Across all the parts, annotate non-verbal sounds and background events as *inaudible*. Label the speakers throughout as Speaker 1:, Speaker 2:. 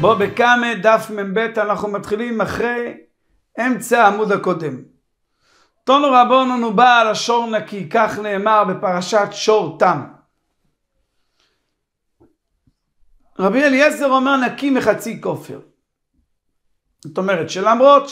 Speaker 1: בוא בקאמה דף מ"ב אנחנו מתחילים אחרי אמצע העמוד הקודם. תונו רבון הוא בעל השור נקי, כך נאמר בפרשת שור תם. רבי אליעזר אומר נקי מחצי כופר. זאת אומרת שלמרות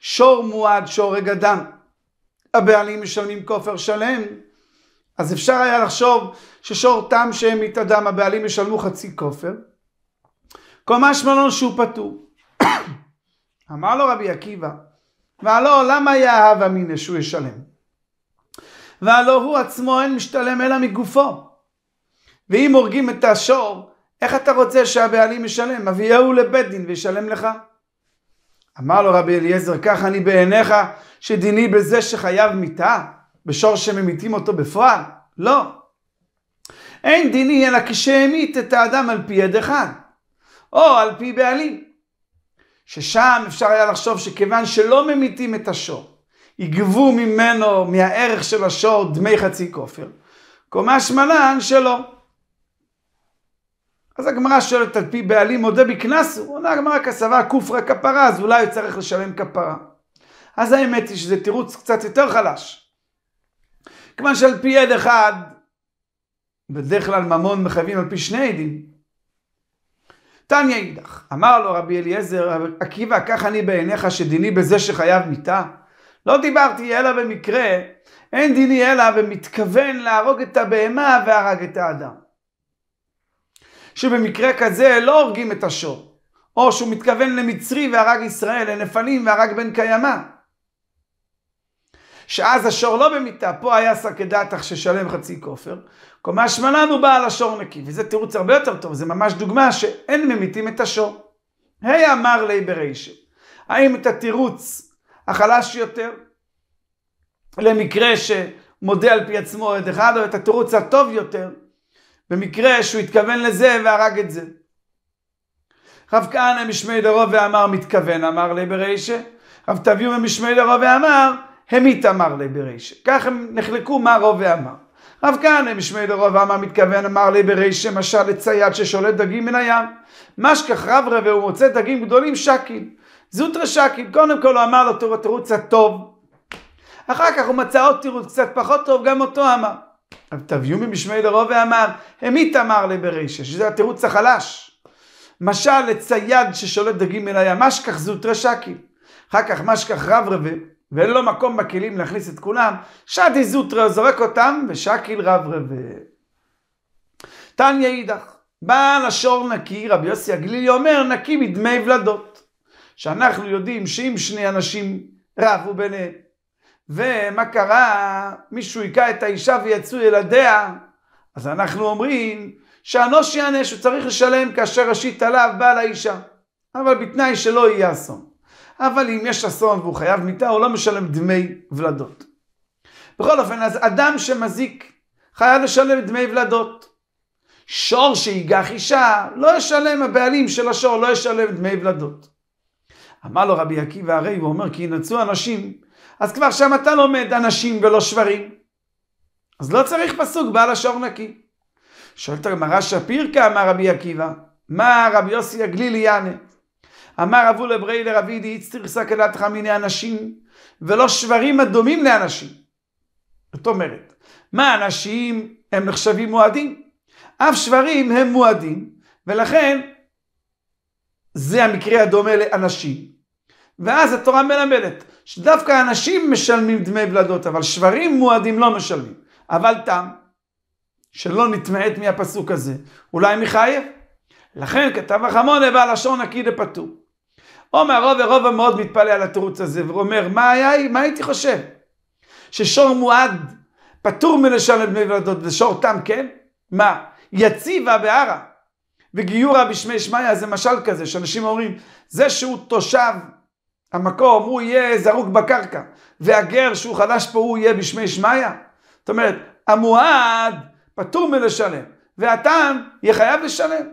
Speaker 1: ששור מועד, שור רגדם, הבעלים משלמים כופר שלם, אז אפשר היה לחשוב ששור תם שהם מתאדם הבעלים ישלמו חצי כופר. כל משמע לנו שהוא פטור. *coughs* אמר לו רבי עקיבא, והלא למה יאהב אמינא שהוא ישלם? והלא הוא עצמו אין משתלם אלא מגופו. ואם הורגים את השור, איך אתה רוצה שהבעלים ישלם? אביהו לבית דין וישלם לך. אמר לו רבי אליעזר, כך אני בעיניך, שדיני בזה שחייב מיתה, בשור שממיתים אותו בפועל? לא. אין דיני אלא כשהמית את האדם על פי יד אחד. או על פי בעלים. ששם אפשר היה לחשוב שכיוון שלא ממיתים את השור, יגבו ממנו, מהערך של השור, דמי חצי כופר. קומה שמנן שלא. אז הגמרא שואלת על פי בעלים מודה בקנס, הוא עונה הגמרא כסבה כופרה כפרה, אז אולי הוא צריך לשלם כפרה. אז האמת היא שזה תירוץ קצת יותר חלש. כיוון שעל פי עד אחד, בדרך כלל ממון מחייבים על פי שני עדים, תניא אידך, אמר לו רבי אליעזר, עקיבא, כך אני בעיניך שדיני בזה שחייב מיתה? לא דיברתי אלא במקרה, אין דיני אלא במתכוון להרוג את הבהמה והרג את האדם. שבמקרה כזה לא הורגים את השור, או שהוא מתכוון למצרי והרג ישראל, לנפלים והרג בן קיימא. שאז השור לא במיתה, פה היה שק אדתך ששלם חצי כופר, כלומר, השמלן הוא בעל השור נקי, וזה תירוץ הרבה יותר טוב, זה ממש דוגמה שאין ממיתים את השור. היי אמר לי ברישה, האם את התירוץ החלש יותר, למקרה שמודה על פי עצמו עד אחד, או את התירוץ הטוב יותר, במקרה שהוא התכוון לזה והרג את זה. רב כהנא משמי דרו ואמר מתכוון אמר לי בריישה, רב תביאו ממשמי דרו ואמר המית אמר לי בריישה. כך הם נחלקו מה רוב ואמר. אף כאן הם שמי דרוב עמה מתכוון אמר לי ברישי משל לצייד ששולט דגים מן הים. משכח רב רבה הוא מוצא דגים גדולים שקיל. זוטרה שקיל, קודם כל הוא אמר לו תראו תירוץ הטוב. אחר כך הוא מצא עוד תירוץ קצת פחות טוב, גם אותו אמר. אבל תביאו ממשמי דרוב ואמר, המית אמר לי ברישי, שזה התירוץ החלש. משל לצייד ששולט דגים מן הים, משכח זוטרה שקיל. אחר כך משכח רב רבה ואין לו מקום בכלים להכניס את כולם, שדי זוטרא זורק אותם ושקיל רב רבה. תניא אידך, בעל השור נקי, רבי יוסי הגלילי אומר, נקי מדמי ולדות. שאנחנו יודעים שאם שני אנשים רבו ביניהם, ומה קרה, מישהו היכה את האישה ויצאו ילדיה, אז אנחנו אומרים שאנוש יענה שהוא צריך לשלם כאשר ראשית עליו בעל האישה, אבל בתנאי שלא יהיה אסון. אבל אם יש אסון והוא חייב מיתה, הוא לא משלם דמי ולדות. בכל אופן, אז אדם שמזיק חייב לשלם דמי ולדות. שור שיגח אישה, לא ישלם, הבעלים של השור לא ישלם דמי ולדות. אמר לו רבי עקיבא, הרי הוא אומר, כי ינצו אנשים, אז כבר שם אתה לומד אנשים ולא שברים. אז לא צריך פסוק, בעל השור נקי. שואלת הגמרא שפירקה, אמר רבי עקיבא, מה רבי יוסי הגלילי יענה? אמר אבו לברי לרבי די איצטריסה כלתך מיני אנשים, ולא שברים הדומים לאנשים. זאת אומרת, מה אנשים הם נחשבים מועדים? אף שברים הם מועדים, ולכן זה המקרה הדומה לאנשים. ואז התורה מלמדת שדווקא אנשים משלמים דמי ולדות, אבל שברים מועדים לא משלמים. אבל תם, שלא נתמעט מהפסוק הזה, אולי מחייב. לכן כתב החמון לבעל לשון נקי דפטור. עומר רוב ורוב מאוד מתפלא על התירוץ הזה, ואומר, מה, היה, מה הייתי חושב? ששור מועד פטור מלשון לבני ולדות ושור תם, כן? מה? יציבה בערה. וגיורה בשמי שמיא זה משל כזה, שאנשים אומרים, זה שהוא תושב המקום, הוא יהיה זרוק בקרקע, והגר שהוא חדש פה, הוא יהיה בשמי שמיא. זאת אומרת, המועד פטור מלשלם, והטעם יהיה חייב לשלם.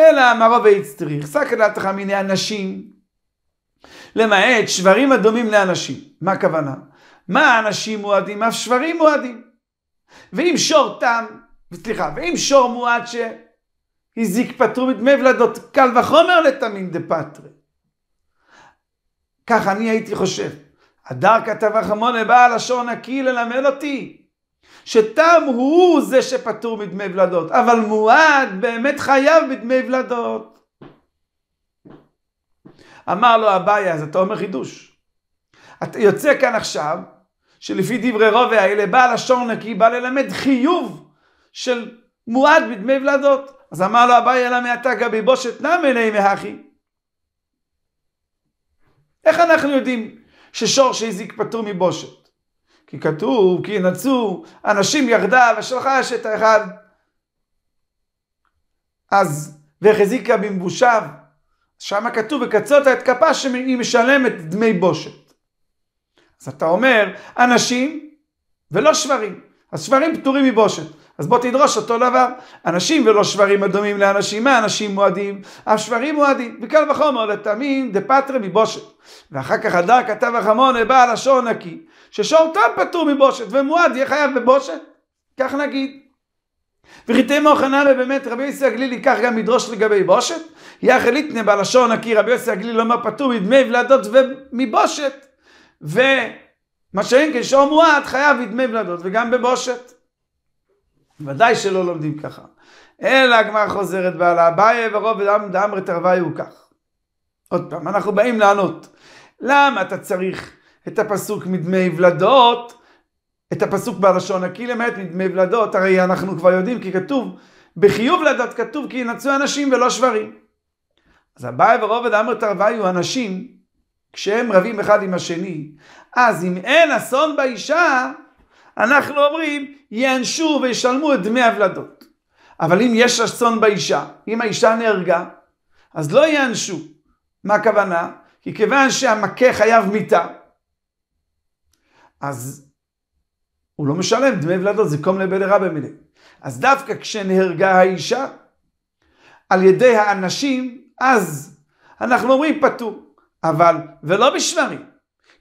Speaker 1: אלא אמרו והצטריך, סקלתך מיני אנשים למעט שברים הדומים לאנשים. מה הכוונה? מה האנשים מועדים? אף שברים מועדים. ואם שור תם, סליחה, ואם שור מועד שהזיק פטרו מדמי ולדות, קל וחומר לתמין פטרי. כך אני הייתי חושב. הדר כתב החמון לבעל השור נקי ללמד אותי שתם הוא זה שפטור מדמי ולדות, אבל מועד באמת חייב בדמי ולדות. אמר לו אביי, אז אתה אומר חידוש. אתה יוצא כאן עכשיו, שלפי דברי רובע האלה, בא לשון נקי, בא ללמד חיוב של מועד בדמי ולדות. אז אמר לו אביי אלא מעתה גבי בושת נמי מהכי. איך אנחנו יודעים ששור שהזיק פטור מבושת? כי כתוב, כי ינצו אנשים יחדיו, השלחה אשת האחד. אז, והחזיקה במבושיו, שם כתוב, וקצות את כפה שהיא משלמת דמי בושת. אז אתה אומר, אנשים ולא שברים. אז שברים פטורים מבושת. אז בוא תדרוש אותו דבר. אנשים ולא שברים הדומים לאנשים, מה אנשים מועדים? השברים מועדים. וקל וחומר לטעמים דפטרה מבושת. ואחר כך הדר כתב החמון לבעל השור נקי, ששור תם פטור מבושת, ומועד יהיה חייב בבושת. כך נגיד. וכי תימו חננה באמת רבי יצחק הגלילי כך גם ידרוש לגבי בושת, יחל איתנה בלשון הכי רבי יוסי הגליל לא אומר פטור מדמי ולדות ומבושת. ומה שאין כן שור מועט חייב מדמי ולדות וגם בבושת. ודאי שלא לומדים ככה. אלא הגמרא חוזרת בעלה אביי ורוב דם דאמרי הוא כך. עוד פעם, אנחנו באים לענות. למה אתה צריך את הפסוק מדמי ולדות, את הפסוק בלשון הכי למעט מדמי ולדות, הרי אנחנו כבר יודעים כי כתוב, בחיוב לדעת כתוב כי ינצו אנשים ולא שברים. אז אביי ורובד אמר תרוויו אנשים, כשהם רבים אחד עם השני, אז אם אין אסון באישה, אנחנו אומרים, יענשו וישלמו את דמי הוולדות. אבל אם יש אסון באישה, אם האישה נהרגה, אז לא יענשו. מה הכוונה? כי כיוון שהמכה חייב מיתה, אז הוא לא משלם דמי ולדות, זה קום לבין רבי מיניה. אז דווקא כשנהרגה האישה, על ידי האנשים, אז אנחנו אומרים פטור, אבל, ולא בשמרי.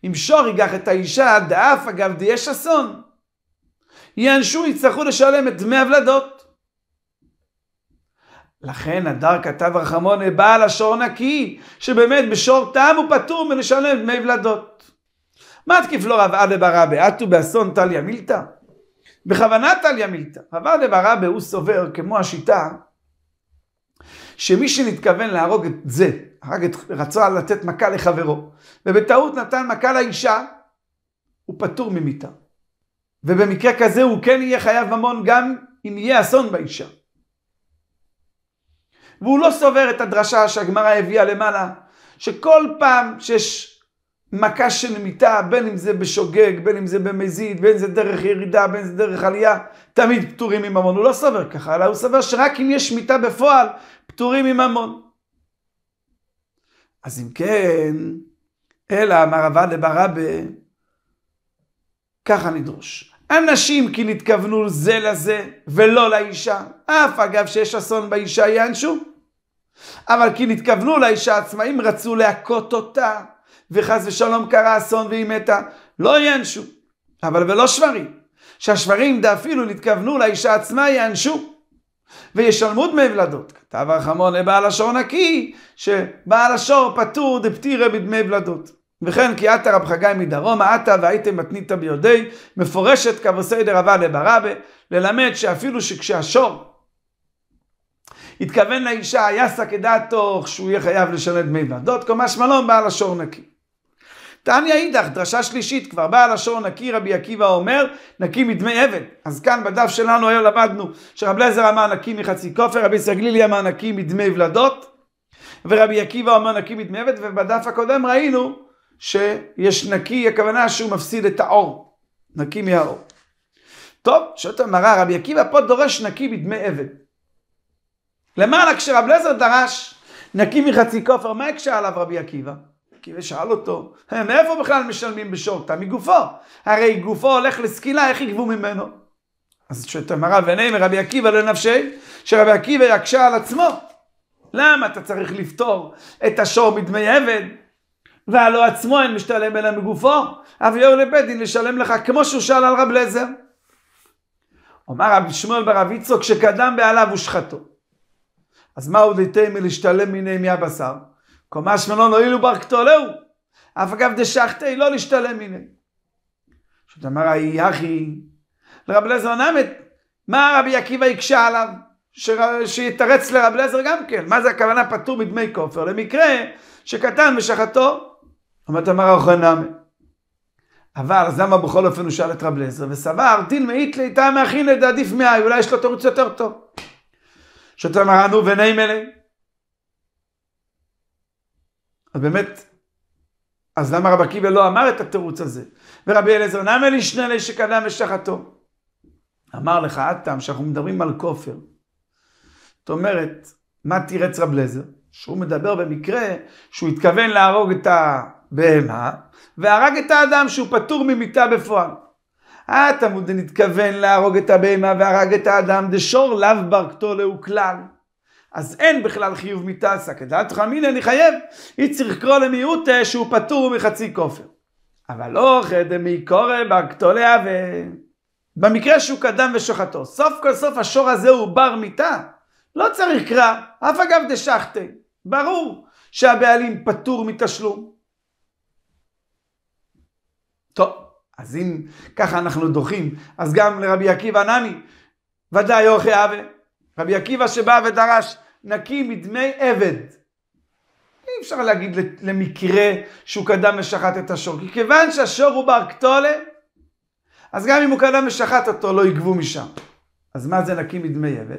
Speaker 1: אם שור ייקח את האישה, דאף אגב יש אסון. יענשו, יצטרכו לשלם את דמי הוולדות. לכן הדר כתב רחמון בעל השור נקי, שבאמת בשור טעם הוא פטור מלשלם דמי ולדות. מה תקיף לא רב עדה ברבי, אטו באסון טליה מילתא? בכוונת טליה מילתא. רב עדה ברבי הוא סובר, כמו השיטה, שמי שנתכוון להרוג את זה, הרג את, רצה לתת מכה לחברו, ובטעות נתן מכה לאישה, הוא פטור ממיתה. ובמקרה כזה הוא כן יהיה חייב ממון גם אם יהיה אסון באישה. והוא לא סובר את הדרשה שהגמרא הביאה למעלה, שכל פעם שיש מכה של מיתה, בין אם זה בשוגג, בין אם זה במזיד, בין אם זה דרך ירידה, בין אם זה דרך עלייה, תמיד פטורים מממון. הוא לא סובר ככה, אלא הוא סובר שרק אם יש מיתה בפועל, פטורים מממון. אז אם כן, אלא אמר רבא דבר ככה נדרוש. אנשים כי נתכוונו זה לזה ולא לאישה, אף אגב שיש אסון באישה יענשו. אבל כי נתכוונו לאישה עצמה, אם רצו להכות אותה, וחס ושלום קרה אסון והיא מתה, לא יענשו. אבל ולא שברים. שהשברים דאפילו נתכוונו לאישה עצמה יענשו. וישלמו דמי ולדות. כתב הרחמון לבעל השור נקי, שבעל השור פטור דפטירה בדמי ולדות. וכן כי עתה רב חגי מדרום, עתה והייתם מתניתא ביודי, מפורשת כבוסי דרבה לברבה, ללמד שאפילו שכשהשור התכוון לאישה, יסה כדעתו, שהוא יהיה חייב לשלם דמי ולדות, כמשמע לא בעל השור נקי. תניא אידך, דרשה שלישית, כבר באה לשון נקי רבי עקיבא אומר, נקי מדמי אבן. אז כאן בדף שלנו היום למדנו שרב לזר אמר נקי מחצי כופר, רבי סגלילי אמר נקי מדמי ולדות, ורבי עקיבא אמר נקי מדמי אבן, ובדף הקודם ראינו שיש נקי, הכוונה שהוא מפסיד את האור, נקי מהאור. טוב, שואלת המראה, רבי עקיבא פה דורש נקי מדמי אבן. למעלה כשרב לזר דרש נקי מחצי כופר, מה הקשה עליו רבי עקיבא? כי ושאל אותו, אה, מאיפה בכלל משלמים בשורתא? מגופו. הרי גופו הולך לסקילה, איך יגבו ממנו? אז שואלת אמרה ונאי מרבי עקיבא לנפשי, לא שרבי עקיבא יקשה על עצמו. למה אתה צריך לפתור את השור מדמי עבד? והלא עצמו אין משתלם אלא מגופו, אבי הביאו לבית דין לשלם לך כמו שהוא שאל על רב לזר. אומר רבי שמואל ברב יצחוק שקדם בעליו הושחתו. אז מה עוד ייתן מלהשתלם מיני מי הבשר? קומה שמנון הועילו כתולהו. אף אגב דשחטי לא להשתלם מיניה. פשוט אמר היחי לרב אלעזר נמת, מה רבי עקיבא הקשה עליו? שיתרץ לרב אלעזר גם כן, מה זה הכוונה פטור מדמי כופר? למקרה שקטן ושחטו, אומרת אמר הרוחי נמת. אבל אז למה בכל אופן הוא שאל את רב אלעזר? וסבר, דין מאית ליטה מאחינא דעדיף מאי, אולי יש לו תירוץ יותר טוב. שאתה אמרנו ונעים אליהם. אז באמת, אז למה רבי עקיבא לא אמר את התירוץ הזה? ורבי אליעזר, נמי לישנלי שקדם ושחתו. אמר לך עד תם שאנחנו מדברים על כופר. זאת אומרת, מה תירץ רב לזר? שהוא מדבר במקרה שהוא התכוון להרוג את הבהמה, והרג את האדם שהוא פטור ממיתה בפועל. אה, התלמוד נתכוון להרוג את הבהמה והרג את האדם, דשור לאו בר קטולה כלל. אז אין בכלל חיוב מיתסה, כדעת חמיניה אני חייב. היא צריך לקרוא למיעוט אה, שהוא פטור מחצי כופר. אבל לא מי קורא בקטוליה ו... במקרה שהוא קדם ושוחטו, סוף כל סוף השור הזה הוא בר מיתה. לא צריך קרא, אף אגב דשחטי. ברור שהבעלים פטור מתשלום. טוב, אז אם ככה אנחנו דוחים, אז גם לרבי עקיבא נמי, ודאי אוכי עוול. רבי עקיבא שבא ודרש נקי מדמי עבד. אי אפשר להגיד למקרה שהוא קדם ושחט את השור, כי כיוון שהשור הוא בר קטולה, אז גם אם הוא קדם ושחט אותו, לא יגבו משם. אז מה זה נקי מדמי עבד?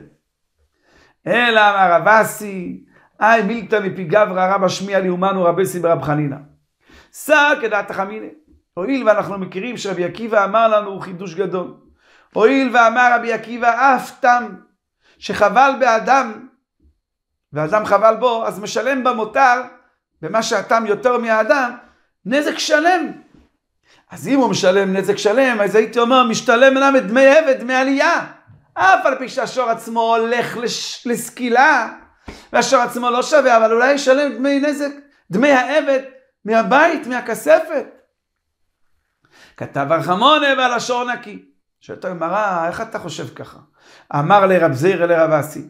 Speaker 1: אלא אמר רב אסי, אי מילתא מפי גברא רבא שמיע אומנו רבי סי ברב חנינא. סע כדעת החמיניה. הואיל ואנחנו מכירים שרבי עקיבא אמר לנו חידוש גדול. הואיל ואמר רבי עקיבא אף תם שחבל באדם, ואדם חבל בו, אז משלם במותר, במה שהתם יותר מהאדם, נזק שלם. אז אם הוא משלם נזק שלם, אז הייתי אומר, משתלם אינם את דמי עבד, דמי עלייה. אף על פי שהשור עצמו הולך לש... לסקילה, והשור עצמו לא שווה, אבל אולי ישלם דמי נזק, דמי העבד, מהבית, מהכספת. כתב הרחמון אבל השור נקי. שואלת הגמרא, איך אתה חושב ככה? אמר לרב זיר לרב אסי,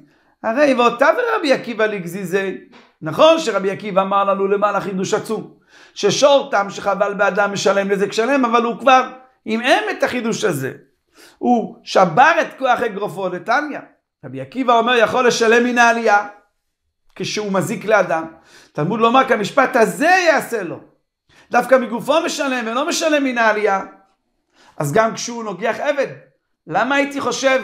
Speaker 1: הרי ואותה ורבי עקיבא לגזיזי. נכון שרבי עקיבא אמר לנו למעלה חידוש עצום, ששור טעם שחבל באדם משלם לזה כשלם, אבל הוא כבר עמעם את החידוש הזה. הוא שבר את כוח אגרופו לתניא. רבי עקיבא אומר, יכול לשלם מן העלייה, כשהוא מזיק לאדם. תלמוד לומר כי המשפט הזה יעשה לו. דווקא מגופו משלם ולא משלם מן העלייה. אז גם כשהוא נוגח עבד, למה הייתי חושב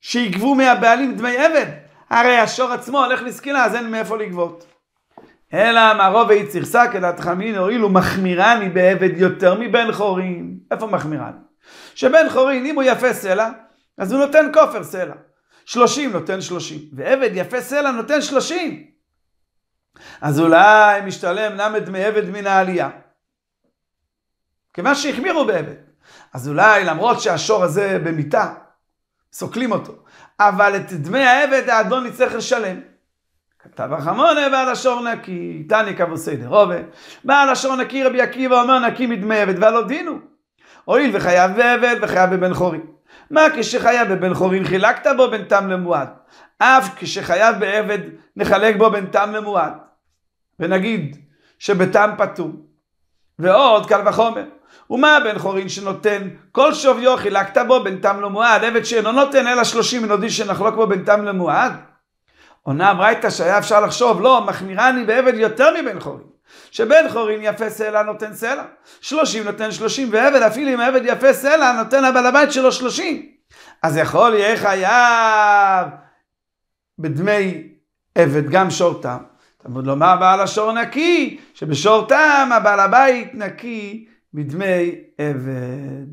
Speaker 1: שיגבו מהבעלים דמי עבד? הרי השור עצמו הולך לסקילה, אז אין מאיפה לגבות. אלא אמרו ואי צירסה כדתחמין הואיל ומחמירני בעבד יותר מבן חורין. איפה מחמירני? שבן חורין, אם הוא יפה סלע, אז הוא נותן כופר סלע. שלושים נותן שלושים, ועבד יפה סלע נותן שלושים. אז אולי משתלם ל' מעבד מן העלייה. כיוון שהחמירו באמת. אז אולי למרות שהשור הזה במיטה, סוקלים אותו, אבל את דמי העבד האדון יצטרך לשלם. כתב החמון בעל השור נקי, תני כבוסי דרובה. בעל השור נקי רבי עקיבא אומר נקי מדמי עבד והלא דינו. הואיל וחייב בעבד וחייב בבן חורין. מה כשחייב בבן חורין חילקת בו בין תם למועד? אף כשחייב בעבד נחלק בו בין תם למועד. ונגיד שבתם פטור. ועוד קל וחומר. ומה הבן חורין שנותן? כל שוויו חילקת בו בין תם למועד. עבד שאינו נותן אלא שלושים מנודי שנחלוק בו בין תם למועד. עונה הברייתא שהיה אפשר לחשוב, לא, מחמירה אני בעבד יותר מבן חורין. שבן חורין יפה סלע נותן סלע. שלושים נותן שלושים, ועבד אפילו אם העבד יפה סלע נותן הבעל הבית שלו שלושים. אז יכול יהיה חייב בדמי עבד גם שור שורתם. תלמוד לומר בעל השור נקי, שבשור שבשורתם הבעל הבית נקי מדמי עבד.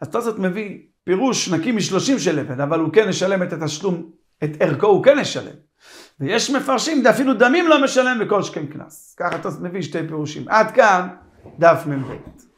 Speaker 1: אז תוספות מביא פירוש נקי משלושים של עבד, אבל הוא כן ישלם את התשלום, את ערכו הוא כן ישלם. ויש מפרשים, אפילו דמים לא משלם וכל שכן קנס. ככה תוספות מביא שתי פירושים. עד כאן דף מ"ב.